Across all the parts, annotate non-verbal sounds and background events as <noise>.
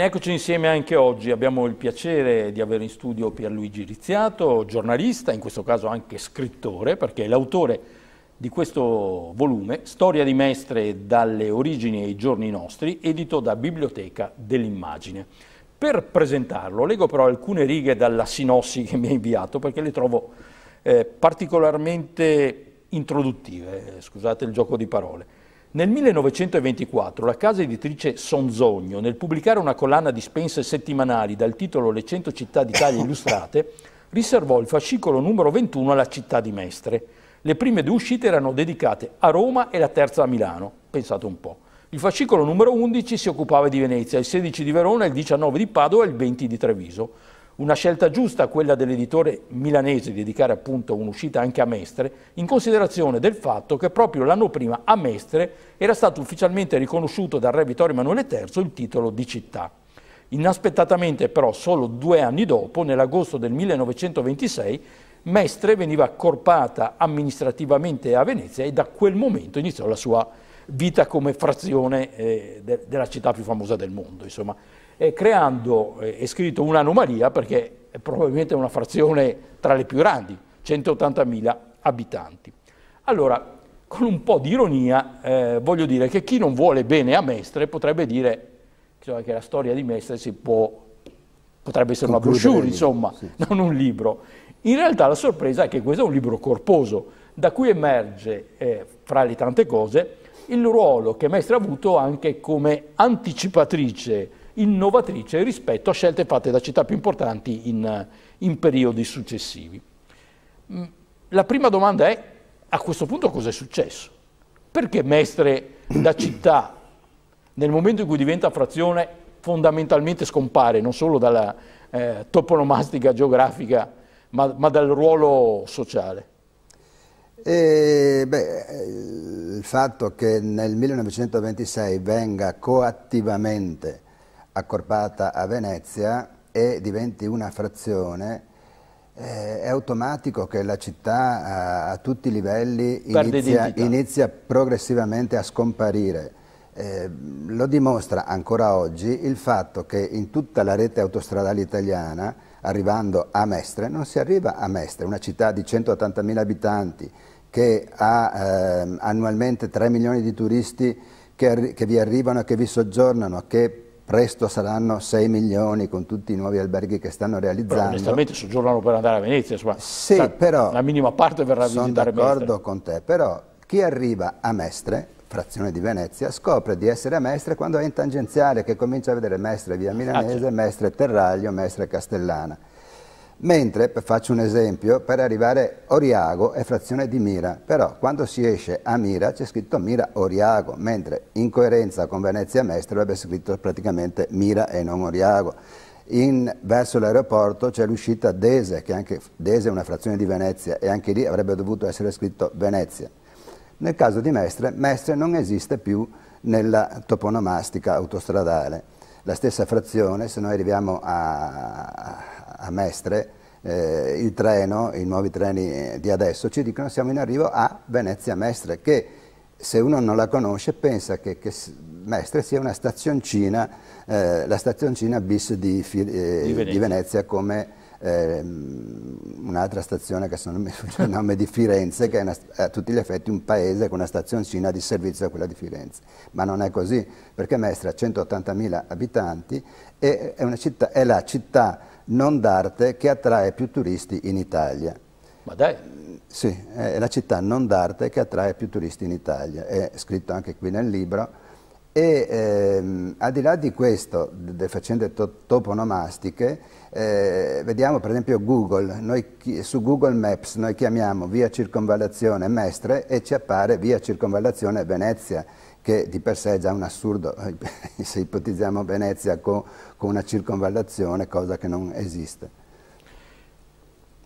Bene, eccoci insieme anche oggi. Abbiamo il piacere di avere in studio Pierluigi Riziato, giornalista, in questo caso anche scrittore, perché è l'autore di questo volume, Storia di Mestre dalle origini ai giorni nostri, edito da Biblioteca dell'Immagine. Per presentarlo, leggo però alcune righe dalla sinossi che mi ha inviato, perché le trovo eh, particolarmente introduttive, eh, scusate il gioco di parole. Nel 1924 la casa editrice Sonzogno, nel pubblicare una collana di spense settimanali dal titolo Le 100 città d'Italia <laughs> illustrate, riservò il fascicolo numero 21 alla città di Mestre. Le prime due uscite erano dedicate a Roma e la terza a Milano, pensate un po'. Il fascicolo numero 11 si occupava di Venezia, il 16 di Verona, il 19 di Padova e il 20 di Treviso. Una scelta giusta quella dell'editore milanese di dedicare appunto un'uscita anche a Mestre, in considerazione del fatto che proprio l'anno prima a Mestre era stato ufficialmente riconosciuto dal re Vittorio Emanuele III il titolo di città. Inaspettatamente però solo due anni dopo, nell'agosto del 1926, Mestre veniva accorpata amministrativamente a Venezia e da quel momento iniziò la sua vita come frazione eh, de della città più famosa del mondo. Insomma, eh, creando, eh, è scritto un'anomalia perché è probabilmente una frazione tra le più grandi, 180.000 abitanti. Allora, con un po' di ironia eh, voglio dire che chi non vuole bene a Mestre potrebbe dire insomma, cioè, che la storia di Mestre si può, potrebbe essere una brochure, insomma, sì. <laughs> non un libro. In realtà la sorpresa è che questo è un libro corposo, da cui emerge, eh, fra le tante cose, il ruolo che Mestre ha avuto anche come anticipatrice innovatrice rispetto a scelte fatte da città più importanti in, in periodi successivi. Mm, la prima domanda è, a questo punto cosa è successo? Perché Mestre da città, nel momento in cui diventa frazione, fondamentalmente scompare, non solo dalla eh, toponomastica geografica, ma, ma dal ruolo sociale? E, eh, beh, eh, il fatto che nel 1926 venga coattivamente accorpata a Venezia e diventi una frazione, eh, è automatico che la città a, eh, a tutti i livelli inizia, inizia, progressivamente a scomparire. Eh, lo dimostra ancora oggi il fatto che in tutta la rete autostradale italiana, arrivando a Mestre, non si arriva a Mestre, una città di 180.000 abitanti che ha eh, annualmente 3 milioni di turisti che, che vi arrivano, e che vi soggiornano, che presto saranno 6 milioni con tutti i nuovi alberghi che stanno realizzando. Però, onestamente soggiornano per andare a Venezia, insomma, sì, sa, però, la minima parte verrà a visitare Mestre. Sono d'accordo con te, però chi arriva a Mestre, frazione di Venezia, scopre di essere a Mestre quando è in tangenziale, che comincia a vedere Mestre via ah, Milanese, ah, certo. Mestre Terraglio, Mestre Castellana. Mentre, faccio un esempio, per arrivare a Oriago è frazione di Mira, però quando si esce a Mira c'è scritto Mira Oriago, mentre in coerenza con Venezia Mestre avrebbe scritto praticamente Mira e non Oriago. In, verso l'aeroporto c'è l'uscita Dese, che anche Dese è una frazione di Venezia e anche lì avrebbe dovuto essere scritto Venezia. Nel caso di Mestre, Mestre non esiste più nella toponomastica autostradale. La stessa frazione, se noi arriviamo a, a Mestre, eh, il treno, i nuovi treni eh, di adesso, ci dicono siamo in arrivo a Venezia Mestre, che se uno non la conosce pensa che, che Mestre sia una stazioncina, eh, la stazioncina bis di, eh, di, Venezia. di Venezia come ehm, un'altra stazione che sono <laughs> il nome di Firenze, che è una, a tutti gli effetti un paese con una stazioncina di servizio a quella di Firenze. Ma non è così, perché Mestre ha 180.000 abitanti e è, città, è la città non d'arte che attrae più turisti in Italia. Ma dai! Sì, è la città non d'arte che attrae più turisti in Italia, è scritto anche qui nel libro. E ehm, al di là di questo, delle faccende to toponomastiche, eh, vediamo per esempio Google, noi su Google Maps noi chiamiamo via circonvallazione Mestre e ci appare via circonvallazione Venezia che di per sé è già un assurdo, eh, <laughs> se ipotizziamo Venezia con, con una circonvallazione, cosa che non esiste.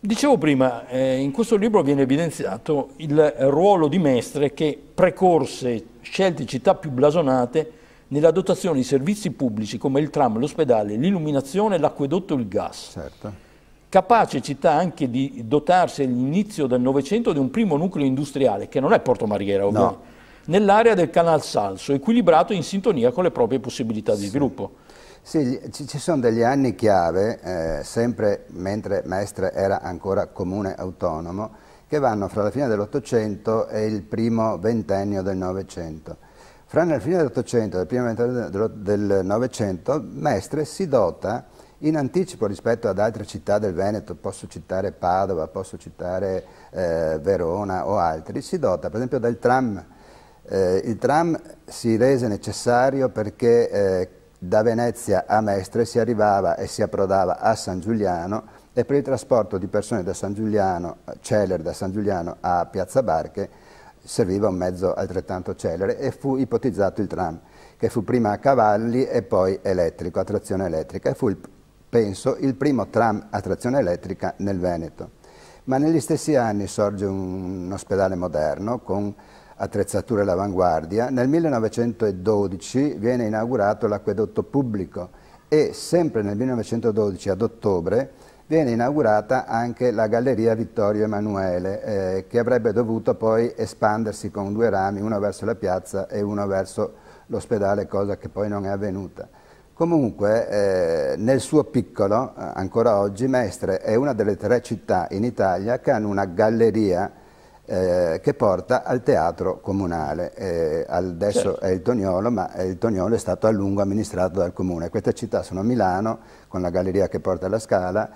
Dicevo prima, eh, in questo libro viene evidenziato il ruolo di Mestre che precorse scelte città più blasonate nella dotazione di servizi pubblici come il tram, l'ospedale, l'illuminazione, l'acquedotto e il gas. Certo. Capace città anche di dotarsi all'inizio del Novecento di un primo nucleo industriale, che non è Porto Marghera, ovviamente, no nell'area del Canal Salso, equilibrato in sintonia con le proprie possibilità di sviluppo. Sì, ci sono degli anni chiave, eh, sempre mentre Mestre era ancora comune autonomo, che vanno fra la fine dell'Ottocento e il primo ventennio del Novecento. Fra la fine dell'Ottocento e il primo ventennio del Novecento, Mestre si dota in anticipo rispetto ad altre città del Veneto, posso citare Padova, posso citare eh, Verona o altri, si dota per esempio del tram eh, il tram si rese necessario perché eh, da Venezia a Mestre si arrivava e si approdava a San Giuliano e per il trasporto di persone da San Giuliano, celere da San Giuliano a Piazza Barche, serviva un mezzo altrettanto celere e fu ipotizzato il tram, che fu prima a cavalli e poi elettrico, a trazione elettrica, e fu, il, penso, il primo tram a trazione elettrica nel Veneto. Ma negli stessi anni sorge un, un ospedale moderno con attrezzature all'avanguardia, nel 1912 viene inaugurato l'acquedotto pubblico e sempre nel 1912 ad ottobre viene inaugurata anche la Galleria Vittorio Emanuele eh, che avrebbe dovuto poi espandersi con due rami, uno verso la piazza e uno verso l'ospedale, cosa che poi non è avvenuta. Comunque eh, nel suo piccolo, eh, ancora oggi, Mestre è una delle tre città in Italia che hanno una galleria eh, che porta al teatro comunale. Eh, adesso certo. è il Toniolo, ma il Toniolo è stato a lungo amministrato dal comune. Queste città sono Milano, con la galleria che porta alla Scala,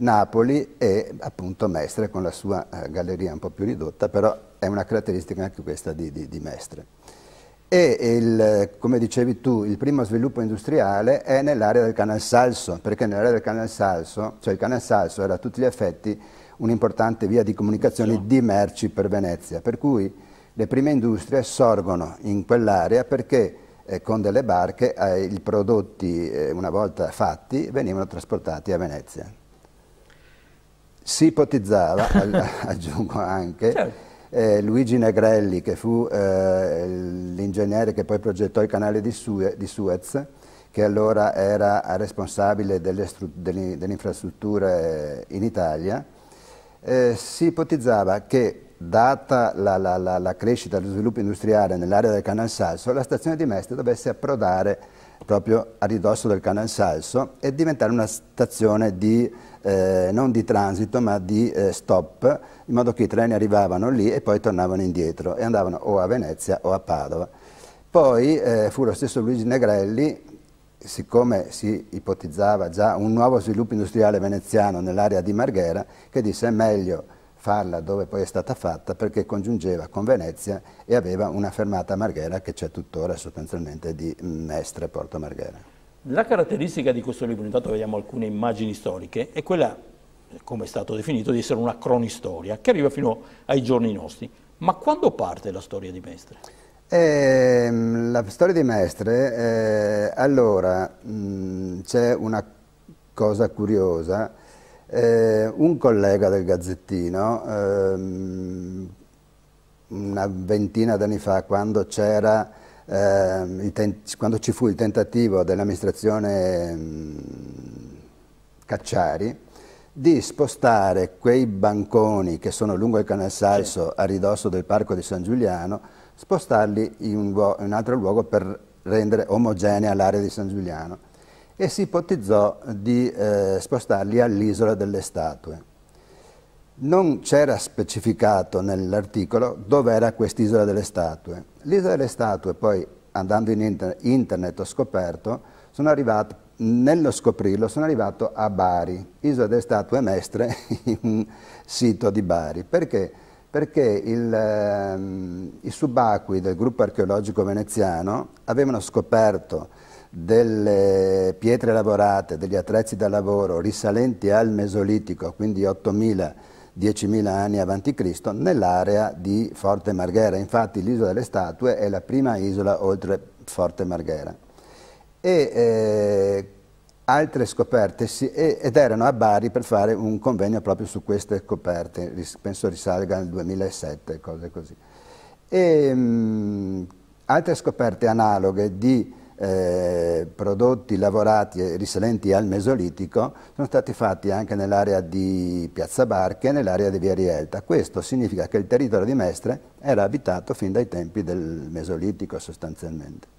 Napoli e appunto Mestre con la sua eh, galleria un po' più ridotta, però è una caratteristica anche questa di, di, di Mestre e il, come dicevi tu, il primo sviluppo industriale è nell'area del Canal Salso, perché nell'area del Canal Salso, cioè il Canal Salso era a tutti gli effetti un'importante via di comunicazione sì. di merci per Venezia, per cui le prime industrie sorgono in quell'area perché eh, con delle barche eh, i prodotti eh, una volta fatti venivano trasportati a Venezia. Si ipotizzava, <laughs> aggiungo anche, certo. Eh, Luigi Negrelli, che fu eh, ingegnere che poi progettò il canale di, Sue, di Suez, che allora era responsabile delle, delle, delle infrastrutture in Italia, eh, si ipotizzava che, data la, la, la, la crescita e lo sviluppo industriale nell'area del Canal Salso, la stazione di Mestre dovesse approdare proprio a ridosso del Canal Salso e diventare una stazione di, eh, non di transito ma di eh, stop, in modo che i treni arrivavano lì e poi tornavano indietro e andavano o a Venezia o a Padova. Poi eh, fu lo stesso Luigi Negrelli, siccome si ipotizzava già un nuovo sviluppo industriale veneziano nell'area di Marghera, che disse è meglio farla dove poi è stata fatta perché congiungeva con Venezia e aveva una fermata a Marghera che c'è tuttora sostanzialmente di Mestre a Porto Marghera. La caratteristica di questo libro, intanto vediamo alcune immagini storiche, è quella, come è stato definito, di essere una cronistoria che arriva fino ai giorni nostri. Ma quando parte la storia di Mestre? Eh, la storia di Mestre, eh, allora mm, c'è una cosa curiosa, eh, un collega del Gazzettino, ehm, una ventina d'anni fa, quando, ehm, quando, ci fu il tentativo dell'amministrazione mh, mm, Cacciari, di spostare quei banconi che sono lungo il Canal Salso sì. a ridosso del Parco di San Giuliano spostarli in un, in un altro luogo per rendere omogenea l'area di San Giuliano e si ipotizzò di eh, spostarli all'isola delle statue. Non c'era specificato nell'articolo dove era quest'isola delle statue. L'isola delle statue poi andando in inter internet ho scoperto, sono arrivato, nello scoprirlo sono arrivato a Bari, isola delle statue mestre <laughs> in un sito di Bari, perché perché il, um, i subacquei del gruppo archeologico veneziano avevano scoperto delle pietre lavorate, degli attrezzi da lavoro risalenti al Mesolitico, quindi 8.000-10.000 anni avanti Cristo, nell'area di Forte Marghera. Infatti l'isola delle statue è la prima isola oltre Forte Marghera. E, eh, altre scoperte sì, ed erano a Bari per fare un convegno proprio su queste scoperte, penso risalga al 2007, cose così. E, ehm, mh, altre scoperte analoghe di eh, prodotti lavorati risalenti al Mesolitico sono stati fatti anche nell'area di Piazza Barche e nell'area di Via Rielta. Questo significa che il territorio di Mestre era abitato fin dai tempi del Mesolitico sostanzialmente.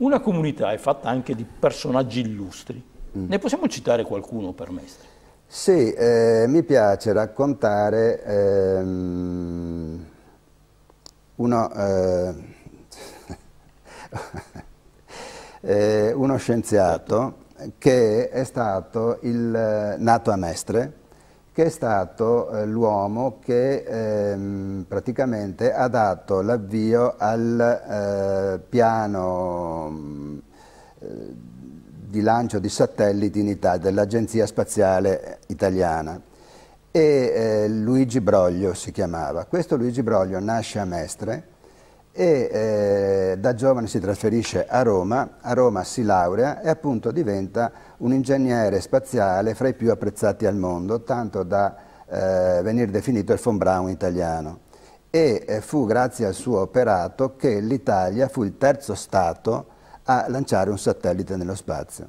Una comunità è fatta anche di personaggi illustri. Mm. Ne possiamo citare qualcuno per mestre? Sì, eh, mi piace raccontare ehm, uno, eh, <laughs> eh uno scienziato certo. che è stato il, eh, nato a Mestre, che è stato eh, l'uomo che ehm, praticamente ha dato l'avvio al eh, piano eh, di lancio di satelliti in Italia dell'Agenzia Spaziale Italiana e eh, Luigi Broglio si chiamava. Questo Luigi Broglio nasce a Mestre e eh, da giovane si trasferisce a Roma, a Roma si laurea e appunto diventa un ingegnere spaziale fra i più apprezzati al mondo, tanto da eh, venire definito il von Braun italiano. E eh, fu grazie al suo operato che l'Italia fu il terzo Stato a lanciare un satellite nello spazio.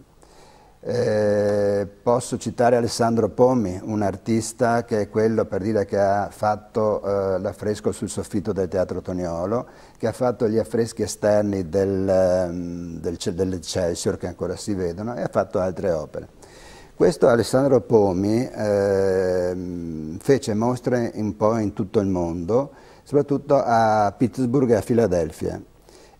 Eh, posso citare Alessandro Pommi, un artista che è quello per dire che ha fatto eh, l'affresco sul soffitto del Teatro Toniolo, che ha fatto gli affreschi esterni del, ehm, del, dell'Excelsior che ancora si vedono e ha fatto altre opere. Questo Alessandro Pomi eh, fece mostre un po' in tutto il mondo, soprattutto a Pittsburgh e a Filadelfia.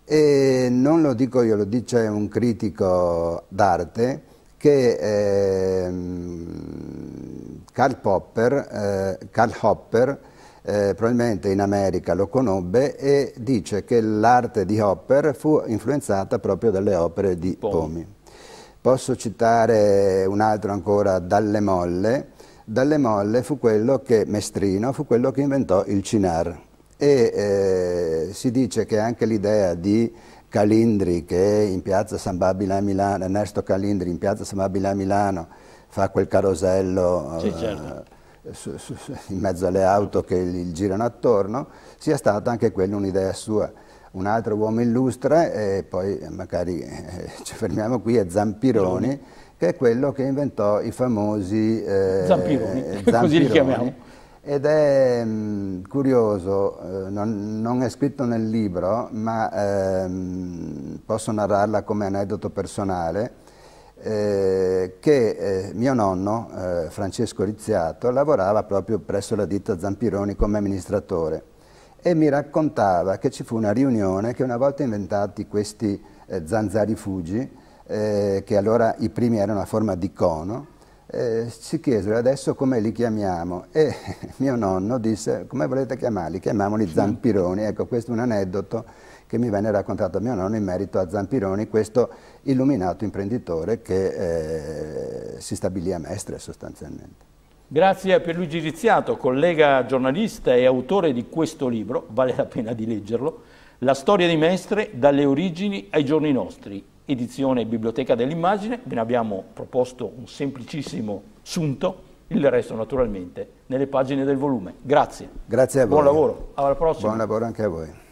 E non lo dico io, lo dice un critico d'arte, che ehm, Karl, Popper, eh, Karl Hopper eh, probabilmente in America lo conobbe e dice che l'arte di Hopper fu influenzata proprio dalle opere di Pomi. Pomi. Posso citare un altro ancora, Dalle Molle. Dalle Molle fu quello che, Mestrino, fu quello che inventò il cinar e eh, si dice che anche l'idea di Calindri che in piazza San Babila a Milano, Ernesto Calindri in piazza San Babila a Milano fa quel carosello sì, eh, certo. uh, su, su, in mezzo alle auto che gli girano attorno, sia stata anche quella un'idea sua. Un altro uomo illustre, e poi eh, magari eh, ci fermiamo qui, è Zampironi, che è quello che inventò i famosi eh, Zampironi, Zampironi. <laughs> così li chiamiamo ed è mh, mm, curioso, eh, non, non, è scritto nel libro, ma ehm, posso narrarla come aneddoto personale, eh, che eh, mio nonno, eh, Francesco Rizziato, lavorava proprio presso la ditta Zampironi come amministratore e mi raccontava che ci fu una riunione che una volta inventati questi eh, zanzarifugi, eh, che allora i primi erano a forma di cono, eh, si chiesero adesso come li chiamiamo e <laughs> mio nonno disse come volete chiamarli? Chiamiamoli zampironi, ecco questo è un aneddoto che mi venne raccontato mio nonno in merito a Zampironi, questo illuminato imprenditore che eh, si stabilì a Mestre sostanzialmente. Grazie a Pierluigi Riziato, collega giornalista e autore di questo libro, vale la pena di leggerlo, La storia di Mestre dalle origini ai giorni nostri, edizione Biblioteca dell'Immagine, ve ne abbiamo proposto un semplicissimo sunto, il resto naturalmente nelle pagine del volume. Grazie. Grazie a voi. Buon lavoro, alla prossima. Buon lavoro anche a voi.